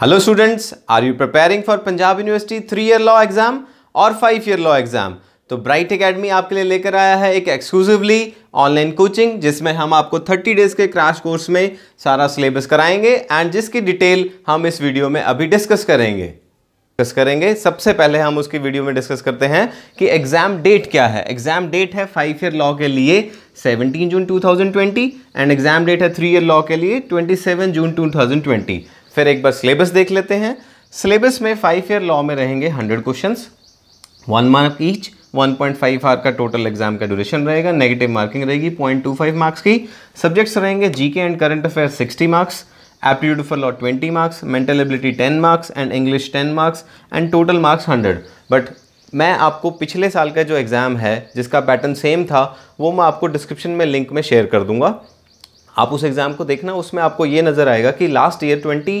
hello students are you preparing for Punjab university three year law exam और five year law exam तो Bright Academy आपके लिए लेकर आया है एक एक्सक्लूसिवली ऑनलाइन कोचिंग जिसमें हम आपको 30 डेज के क्रैश कोर्स में सारा सिलेबस कराएंगे एंड जिसकी डिटेल हम इस वीडियो में अभी डिस्कस करेंगे डिस्कस करेंगे सबसे पहले हम उसकी वीडियो में डिस्कस करते हैं कि एग्जाम डेट क्या है एग्जाम डेट है फाइव ईयर लॉ के लिए 17 जून 2020 एंड एग्जाम डेट है थ्री ईयर लॉ के लिए 27 जून 2020 फिर एक बार सिलेबस देख लेते हैं सिलेबस में फाइव ईयर लॉ में रहेंगे hundred question one mark each 1.5 point hour का टोटल एग्जाम का ड्यूरेशन रहेगा नेगेटिव मार्किंग रहेगी 0.25 मार्क्स की सब्जेक्ट्स रहेंगे GK and current affair 60 marks aptitude for law 20 marks mental ability 10 marks and English 10 marks and total marks 100 but मैं आपको पिछले साल का जो एग्ज़ाम है जिसका पैटर्न सेम था वो मैं आपको डिस्क्रिप्शन में लिंक में शेयर कर दूंगा आप उस एग्ज़ाम को देखना उसमें आपको ये नज़र आएगा कि लास्ट ईयर ट्वेंटी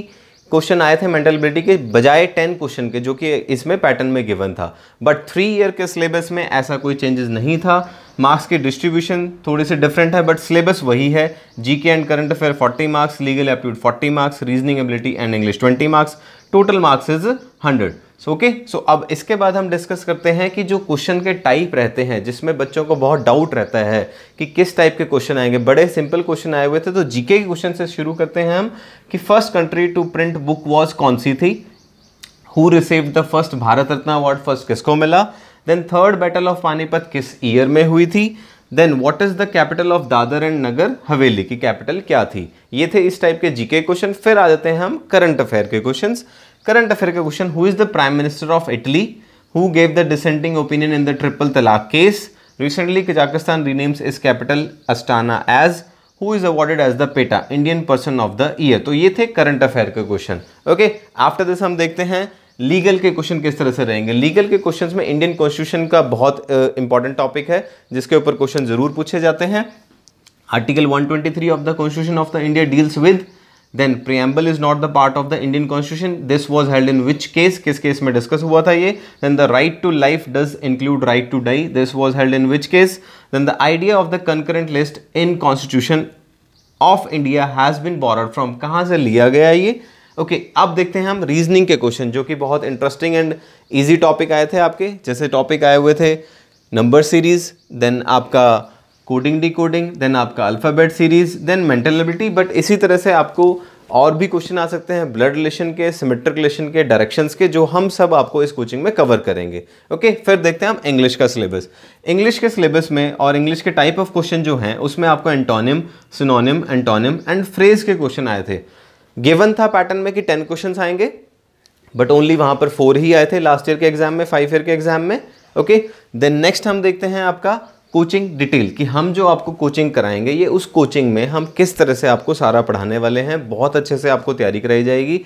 क्वेश्चन आए थे मेंटल एबिलिटी के बजाय टेन क्वेश्चन के जो कि इसमें पैटर्न में गिवन था बट थ्री ईयर के सिलेबस में ऐसा कोई चेंजेस नहीं था मार्क्स की डिस्ट्रीब्यूशन थोड़ी सी डिफरेंट है बट सिलेबस वही है GK and current affair 40 marks legal aptitude 40 marks reasoning ability and English 20 marks total marks is 100 so okay so अब इसके बाद हम डिस्कस करते हैं कि जो क्वेश्चन के टाइप रहते हैं जिसमें बच्चों को बहुत डाउट रहता है कि किस टाइप के क्वेश्चन आएंगे बड़े सिंपल क्वेश्चन आए हुए थे तो जीके के क्वेश्चन से शुरू करते हैं हम कि first country to print book was कौन सी थी who receive the first Bharat Ratna award first किसको मिला then third battle of Panipat किस ईयर में हुई थी then what is the capital of Dadra and Nagar Haveli की कैपिटल क्या थी ये थे इस टाइप के जीके क्वेश्चन फिर आ जाते हैं हम करंट अफेयर के क्वेश्चन करंट अफेयर का question who is the prime minister of Italy who gave the dissenting opinion in the triple talaq case recently Kazakhstan renames is capital Astana as who is awarded as the PETA Indian person of the year तो ये थे current affair के question okay after this हम देखते हैं legal के question किस तरह से रहेंगे लीगल के क्वेश्चन में इंडियन कॉन्स्टिट्यूशन का बहुत इंपॉर्टेंट uh, टॉपिक है जिसके ऊपर क्वेश्चन जरूर पूछे जाते हैं article 123 of the constitution of the India deals with then preamble is not the part of the Indian constitution this was held in which case किस केस में डिस्कस हुआ था ये then the right to life does include right to die this was held in which case then the idea of the concurrent list in constitution of India has been borrowed from कहाँ से लिया गया ये okay okay, अब देखते हैं हम reasoning के क्वेश्चन जो कि बहुत इंटरेस्टिंग एंड ईजी टॉपिक आए थे आपके जैसे टॉपिक आए हुए थे नंबर सीरीज देन आपका कोडिंग डिकोडिंग देन आपका alphabet series then mental ability but इसी तरह से आपको और भी क्वेश्चन आ सकते हैं ब्लड रिलेशन के सिमेट्रिक रिलेशन के डायरेक्शंस के जो हम सब आपको इस कोचिंग में कवर करेंगे ओके okay, फिर देखते हैं हम इंग्लिश का सिलेबस इंग्लिश के सिलेबस में और इंग्लिश के टाइप ऑफ क्वेश्चन जो हैं उसमें आपको antonym synonym antonym and phrase के क्वेश्चन आए थे गिवन था पैटर्न में कि टेन क्वेश्चन आएंगे बट ओनली वहाँ पर फोर ही आए थे लास्ट ईयर के एग्जाम में फाइव ईयर के एग्जाम में ओके देन नेक्स्ट हम देखते हैं आपका कोचिंग डिटेल कि हम जो आपको कोचिंग कराएंगे ये उस कोचिंग में हम किस तरह से आपको सारा पढ़ाने वाले हैं बहुत अच्छे से आपको तैयारी कराई जाएगी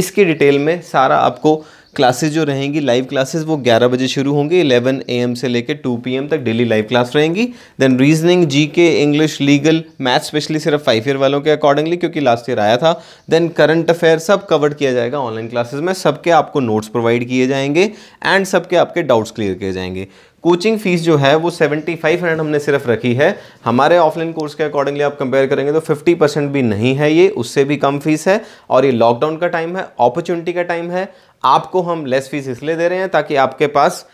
इसकी डिटेल में सारा आपको क्लासेज जो रहेंगी लाइव क्लासेज वो 11 बजे शुरू होंगी 11 एम से लेकर 2 एम तक डेली लाइव क्लास रहेंगी then reasoning GK English legal math specially सिर्फ फाइव ईयर वालों के अकॉर्डिंगली क्योंकि लास्ट ईयर आया था देन करंट अफेयर सब कवर किया जाएगा ऑनलाइन क्लासेज में सबके आपको नोट्स प्रोवाइड किए जाएंगे एंड सबके आपके डाउट्स क्लियर किए जाएंगे कोचिंग फीस जो है वो सेवेंटी फाइव हंड्रेड हमने सिर्फ रखी है हमारे ऑफलाइन कोर्स के अकॉर्डिंगली आप कंपेयर करेंगे तो फिफ्टी परसेंट भी नहीं है ये उससे भी कम फीस है और ये लॉकडाउन का टाइम है अपॉर्चुनिटी का टाइम है आपको हम लेस फीस इसलिए दे रहे हैं ताकि आपके पास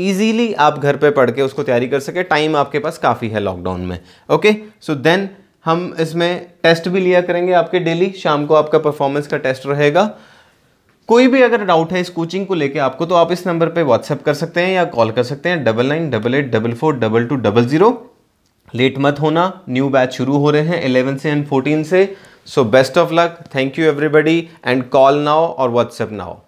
ईजीली आप घर पर पढ़ के उसको तैयारी कर सके टाइम आपके पास काफ़ी है लॉकडाउन में ओके सो देन हम इसमें टेस्ट भी लिया करेंगे आपके डेली शाम को आपका परफॉर्मेंस का टेस्ट रहेगा कोई भी अगर डाउट है इस कोचिंग को लेके आपको तो आप इस नंबर पे व्हाट्सएप कर सकते हैं या कॉल कर सकते हैं double nine double eight double four double two double zero late मत होना न्यू बैच शुरू हो रहे हैं एलेवन से एंड फोर्टीन से so best of luck thank you everybody and call now और व्हाट्सएप नाओ